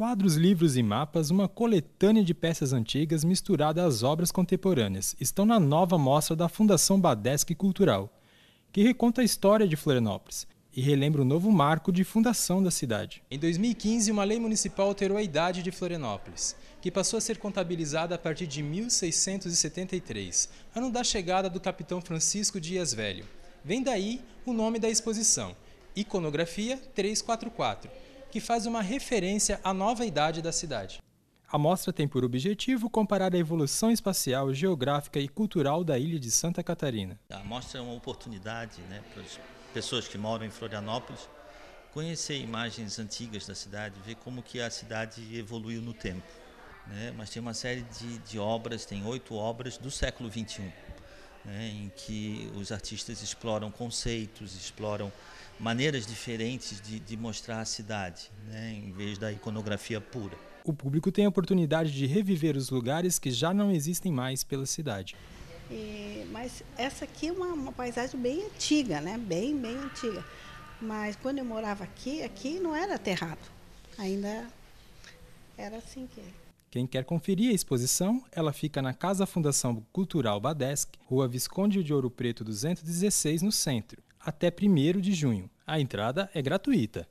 Quadros, livros e mapas, uma coletânea de peças antigas misturada às obras contemporâneas, estão na nova mostra da Fundação Badesc Cultural, que reconta a história de Florianópolis e relembra o novo marco de fundação da cidade. Em 2015, uma lei municipal alterou a idade de Florianópolis, que passou a ser contabilizada a partir de 1673, ano da chegada do capitão Francisco Dias Velho. Vem daí o nome da exposição, Iconografia 344 que faz uma referência à nova idade da cidade. A mostra tem por objetivo comparar a evolução espacial, geográfica e cultural da ilha de Santa Catarina. A mostra é uma oportunidade né, para as pessoas que moram em Florianópolis conhecer imagens antigas da cidade, ver como que a cidade evoluiu no tempo. Né? Mas tem uma série de, de obras, tem oito obras do século XXI, né, em que os artistas exploram conceitos, exploram maneiras diferentes de, de mostrar a cidade, né, em vez da iconografia pura. O público tem a oportunidade de reviver os lugares que já não existem mais pela cidade. mas essa aqui é uma, uma, paisagem bem antiga, né? Bem, bem antiga. Mas quando eu morava aqui, aqui não era aterrado. Ainda era assim que é. quem quer conferir a exposição, ela fica na Casa Fundação Cultural Badesc, Rua Visconde de Ouro Preto 216, no centro até 1 de junho. A entrada é gratuita.